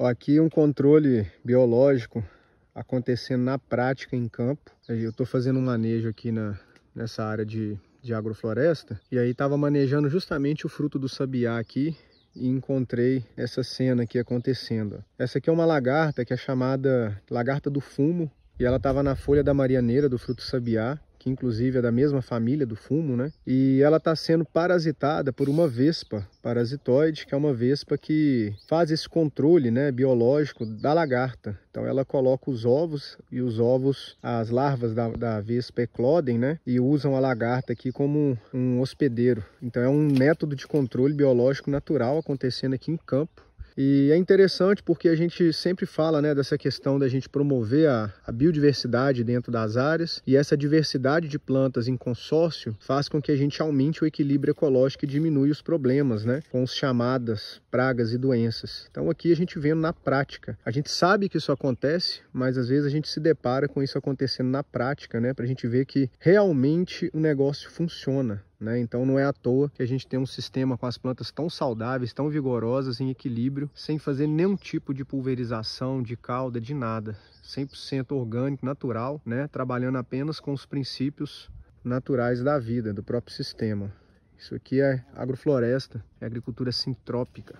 Ó, aqui um controle biológico acontecendo na prática em campo. Eu estou fazendo um manejo aqui na, nessa área de, de agrofloresta e aí estava manejando justamente o fruto do sabiá aqui e encontrei essa cena aqui acontecendo. Essa aqui é uma lagarta que é chamada lagarta do fumo e ela estava na folha da marianeira do fruto sabiá que inclusive é da mesma família do fumo, né? E ela está sendo parasitada por uma vespa parasitoide, que é uma vespa que faz esse controle né, biológico da lagarta. Então ela coloca os ovos e os ovos, as larvas da, da vespa eclodem, né? E usam a lagarta aqui como um hospedeiro. Então é um método de controle biológico natural acontecendo aqui em campo e é interessante porque a gente sempre fala né, dessa questão da gente promover a, a biodiversidade dentro das áreas e essa diversidade de plantas em consórcio faz com que a gente aumente o equilíbrio ecológico e diminui os problemas né, com as chamadas pragas e doenças. Então aqui a gente vendo na prática. A gente sabe que isso acontece, mas às vezes a gente se depara com isso acontecendo na prática, né, para a gente ver que realmente o negócio funciona. Né? Então não é à toa que a gente tem um sistema com as plantas tão saudáveis, tão vigorosas, em equilíbrio, sem fazer nenhum tipo de pulverização, de calda, de nada. 100% orgânico, natural, né? trabalhando apenas com os princípios naturais da vida, do próprio sistema. Isso aqui é agrofloresta, é agricultura sintrópica.